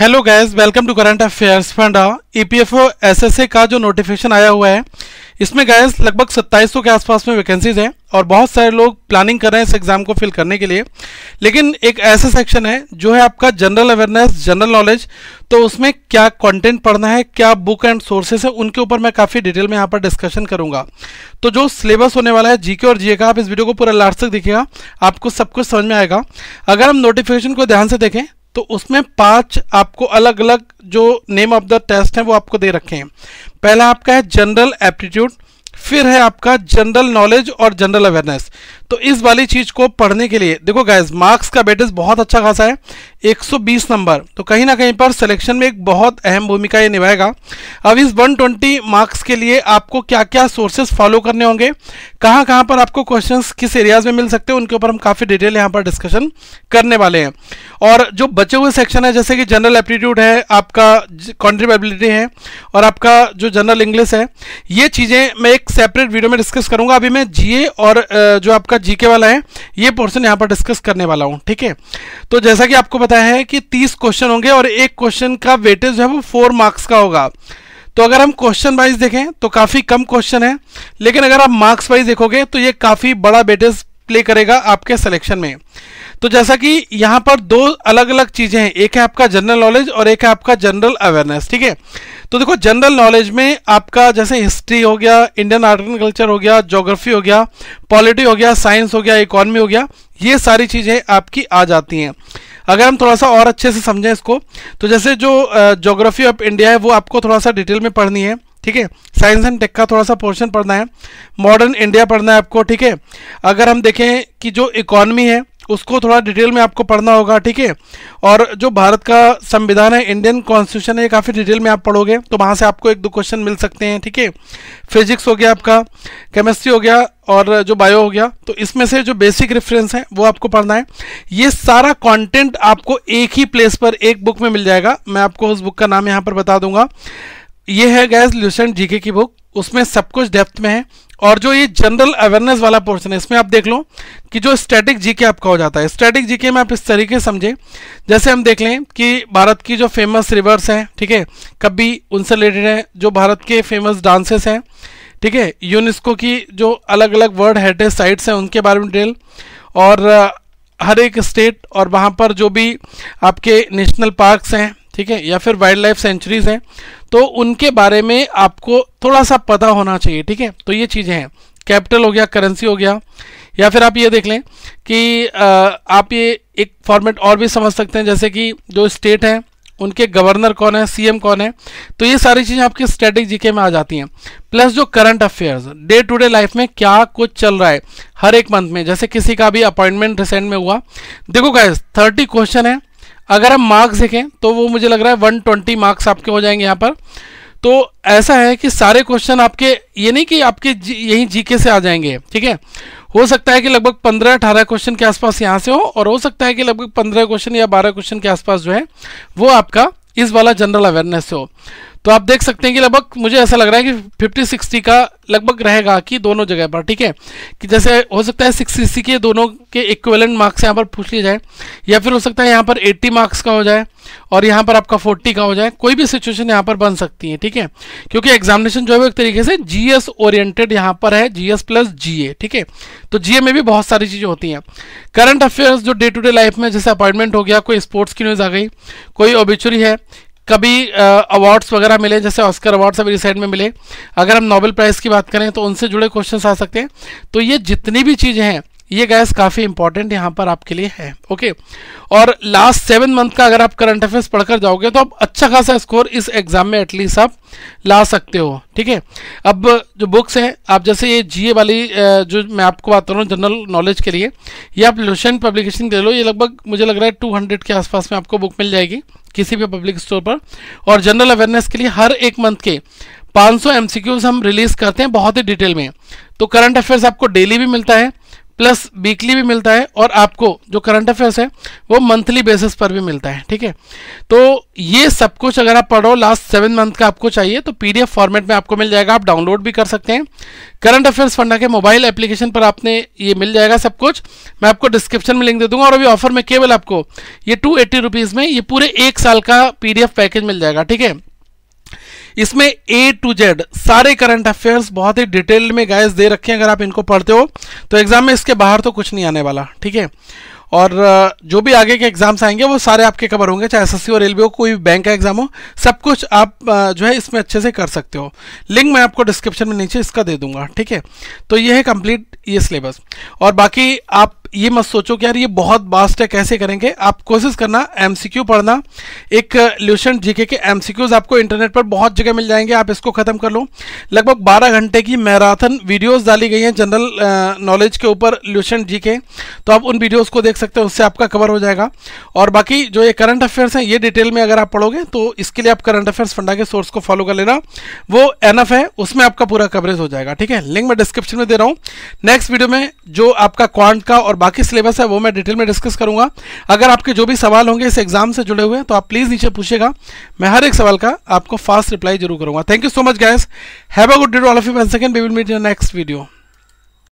hello guys welcome to current affairs funda EPFO SSA का जो notification आया हुआ है इसमें गैस लगभग 2700 के आसपास में वैकेंसीज हैं और बहुत सारे लोग प्लानिंग कर रहे हैं इस एग्ज़ाम को फिल करने के लिए लेकिन एक ऐसा सेक्शन है जो है आपका जनरल अवेयरनेस जनरल नॉलेज तो उसमें क्या कंटेंट पढ़ना है क्या बुक एंड सोर्सेस है उनके ऊपर मैं काफ़ी डिटेल में यहाँ पर डिस्कशन करूँगा तो जो सिलेबस होने वाला है जीके और जीए का आप इस वीडियो को पूरा लास्ट तक देखिएगा आपको सब कुछ समझ में आएगा अगर हम नोटिफिकेशन को ध्यान से देखें तो उसमें पांच आपको अलग अलग जो नेम ऑफ द टेस्ट हैं वो आपको दे रखे हैं पहला आपका है जनरल एप्टीट्यूड फिर है आपका जनरल नॉलेज और जनरल अवेयरनेस तो इस वाली चीज़ को पढ़ने के लिए देखो गाइज मार्क्स का बेटेज बहुत अच्छा खासा है 120 नंबर तो कहीं ना कहीं पर सिलेक्शन में एक बहुत अहम भूमिका ये निभाएगा अब इस 120 मार्क्स के लिए आपको क्या क्या सोर्सेस फॉलो करने होंगे कहां कहां पर आपको क्वेश्चंस किस एरियाज में मिल सकते हैं उनके ऊपर हम काफ़ी डिटेल यहाँ पर डिस्कशन करने वाले हैं और जो बचे हुए सेक्शन है जैसे कि जनरल एप्टीट्यूड है आपका कॉन्ट्रीबेबिलिटी है और आपका जो जनरल इंग्लिश है ये चीज़ें मैं एक सेपरेट वीडियो में डिस्कस करूँगा अभी मैं जी और जो आपका जीके वाला है ये पोर्सन यहाँ पर डिस्कस करने वाला हूँ ठीक है तो जैसा कि आपको बताया है कि तीस क्वेश्चन होंगे और एक क्वेश्चन का वेटेज जो है वो फोर मार्क्स का होगा तो अगर हम क्वेश्चन वाइज देखें तो काफ़ी कम क्वेश्चन है लेकिन अगर आप मार्क्स वाइज देखोगे तो ये काफ़ी बड़ा वेटेज प्ले करेगा आपके सिलेक्शन में तो जैसा कि यहाँ पर दो अलग अलग चीज़ें हैं एक है आपका जनरल नॉलेज और एक है आपका जनरल अवेयरनेस ठीक है तो देखो जनरल नॉलेज में आपका जैसे हिस्ट्री हो गया इंडियन आर्ट एंड कल्चर हो गया जोग्राफी हो गया पॉलिटी हो गया साइंस हो गया इकोनॉमी हो गया ये सारी चीज़ें आपकी आ जाती हैं अगर हम थोड़ा सा और अच्छे से समझें इसको तो जैसे जो जोग्राफी ऑफ इंडिया है वो आपको थोड़ा सा डिटेल में पढ़नी है ठीक है साइंस एंड टेक का थोड़ा सा पोर्शन पढ़ना है मॉडर्न इंडिया पढ़ना है आपको ठीक है अगर हम देखें कि जो इकोनॉमी है उसको थोड़ा डिटेल में आपको पढ़ना होगा ठीक है और जो भारत का संविधान है इंडियन कॉन्स्टिट्यूशन है काफ़ी डिटेल में आप पढ़ोगे तो वहाँ से आपको एक दो क्वेश्चन मिल सकते हैं ठीक है फिजिक्स हो गया आपका केमिस्ट्री हो गया और जो बायो हो गया तो इसमें से जो बेसिक रेफरेंस है वो आपको पढ़ना है ये सारा कॉन्टेंट आपको एक ही प्लेस पर एक बुक में मिल जाएगा मैं आपको उस बुक का नाम यहाँ पर बता दूंगा ये है गैस ल्यूसेंट जीके की बुक उसमें सब कुछ डेप्थ में है और जो ये जनरल अवेयरनेस वाला पोर्शन है इसमें आप देख लो कि जो स्टैटिक जीके आपका हो जाता है स्टैटिक जीके में आप इस तरीके समझे जैसे हम देख लें कि भारत की जो फेमस रिवर्स हैं ठीक है कभी उनसे रिलेटेड है जो भारत के फेमस डांसेस हैं ठीक है यूनेस्को की जो अलग अलग वर्ल्ड हेरिटेज साइट्स हैं उनके बारे में डिटेल और हर एक स्टेट और वहाँ पर जो भी आपके नेशनल पार्क्स हैं ठीक है या फिर वाइल्ड लाइफ सेंचुरीज हैं तो उनके बारे में आपको थोड़ा सा पता होना चाहिए ठीक है तो ये चीज़ें हैं कैपिटल हो गया करेंसी हो गया या फिर आप ये देख लें कि आ, आप ये एक फॉर्मेट और भी समझ सकते हैं जैसे कि जो स्टेट हैं उनके गवर्नर कौन है सीएम कौन है तो ये सारी चीज़ें आपके स्ट्रेटेजी जीके में आ जाती हैं प्लस जो current affairs day to day life में क्या कुछ चल रहा है हर एक मंथ में जैसे किसी का भी अपॉइंटमेंट रिसेंट में हुआ देखो गाइज थर्टी क्वेश्चन है अगर हम मार्क्स देखें तो वो मुझे लग रहा है वन ट्वेंटी मार्क्स आपके हो जाएंगे यहाँ पर तो ऐसा है कि सारे क्वेश्चन आपके ये नहीं कि आपके यहीं जीके से आ जाएंगे ठीक है हो सकता है कि लगभग पंद्रह अठारह क्वेश्चन के आसपास यहाँ से हो और हो सकता है कि लगभग पंद्रह क्वेश्चन या बारह क्वेश्चन के आसपास जो है वो आपका इस वाला जनरल अवेयरनेस से हो तो आप देख सकते हैं कि लगभग मुझे ऐसा लग रहा है कि फिफ्टी सिक्सटी का लगभग रहेगा कि दोनों जगह पर ठीक है कि जैसे हो सकता है सिक्स सिक्सटी के दोनों के इक्वेलेंट मार्क्स यहाँ पर पूछ लिए जाए या फिर हो सकता है यहाँ पर एट्टी मार्क्स का हो जाए और यहाँ पर आपका फोर्टी का हो जाए कोई भी सिचुएशन यहाँ पर बन सकती है ठीक है क्योंकि एग्जामिनेशन जो है एक तरीके से जी ओरिएंटेड यहाँ पर है जी प्लस जी ठीक है तो जी में भी बहुत सारी चीज़ें होती हैं करंट अफेयर्स जो डे टू डे लाइफ में जैसे अपॉइंटमेंट हो गया कोई स्पोर्ट्स की न्यूज़ आ गई कोई ओबिचुरी है कभी अवार्ड्स वगैरह मिले जैसे ऑस्कर अवार्ड्स अभी रिसेंट में मिले अगर हम नोबेल प्राइज़ की बात करें तो उनसे जुड़े क्वेश्चन आ सकते हैं तो ये जितनी भी चीज़ें हैं ये गैस काफ़ी इंपॉर्टेंट यहाँ पर आपके लिए है ओके और लास्ट सेवन मंथ का अगर आप करंट अफेयर्स पढ़कर जाओगे तो आप अच्छा खासा स्कोर इस एग्जाम में एटलीस्ट आप ला सकते हो ठीक है अब जो बुक्स हैं आप जैसे ये जीए वाली जो मैं आपको बात कर रहा हूँ जनरल नॉलेज के लिए ये आप लोशन पब्लिकेशन दे लो ये लगभग मुझे लग रहा है टू हंड्रेड के आसपास में आपको बुक मिल जाएगी किसी भी पब्लिक स्टोर पर और जनरल अवेयरनेस के लिए हर एक मंथ के 500 सौ हम रिलीज करते हैं बहुत ही डिटेल में तो करंट अफेयर्स आपको डेली भी मिलता है प्लस वीकली भी मिलता है और आपको जो करंट अफेयर्स है वो मंथली बेसिस पर भी मिलता है ठीक है तो ये सब कुछ अगर आप पढ़ो लास्ट सेवन मंथ का आपको चाहिए तो पीडीएफ फॉर्मेट में आपको मिल जाएगा आप डाउनलोड भी कर सकते हैं करंट अफेयर्स फंडा के मोबाइल एप्लीकेशन पर आपने ये मिल जाएगा सब कुछ मैं आपको डिस्क्रिप्शन में लिंक दे दूंगा और अभी ऑफर में केवल आपको ये टू एट्टी में ये पूरे एक साल का पी पैकेज मिल जाएगा ठीक है इसमें ए टू जेड सारे करंट अफेयर्स बहुत ही डिटेल्ड में गाइस दे रखे हैं अगर आप इनको पढ़ते हो तो एग्जाम में इसके बाहर तो कुछ नहीं आने वाला ठीक है और जो भी आगे के एग्ज़ाम्स आएंगे वो सारे आपके कवर होंगे चाहे एसएससी और रेलवे हो कोई बैंक का एग्ज़ाम हो सब कुछ आप जो है इसमें अच्छे से कर सकते हो लिंक मैं आपको डिस्क्रिप्शन में नीचे इसका दे दूंगा ठीक है तो ये है कंप्लीट ये सिलेबस और बाकी आप ये मत सोचो कि यार ये बहुत बास्ट है कैसे करेंगे आप कोशिश करना एम पढ़ना एक ल्यूशन जीके के एम आपको इंटरनेट पर बहुत जगह मिल जाएंगे आप इसको ख़त्म कर लो लगभग 12 घंटे की मैराथन वीडियोस डाली गई हैं जनरल नॉलेज के ऊपर ल्यूशन जीके तो आप उन वीडियोस को देख सकते हो उससे आपका कवर हो जाएगा और बाकी जो ये करंट अफेयर्स हैं ये डिटेल में अगर आप पढ़ोगे तो इसके लिए आप करंट अफेयर्स फंडा के सोर्स को फॉलो कर लेना वो एनफ है उसमें आपका पूरा कवरेज हो जाएगा ठीक है लिंक मैं डिस्क्रिप्शन में दे रहा हूँ नेक्स्ट वीडियो में जो आपका क्वांट का और बाकी सिलेबस है वो मैं डिटेल में डिस्कस करूंगा अगर आपके जो भी सवाल होंगे इस एग्जाम से जुड़े हुए तो आप प्लीज़ नीचे पूछेगा मैं हर एक सवाल का आपको फास्ट रिप्लाई जरूर करूंगा thank you so much guys have a good day all of you one second we will meet in next video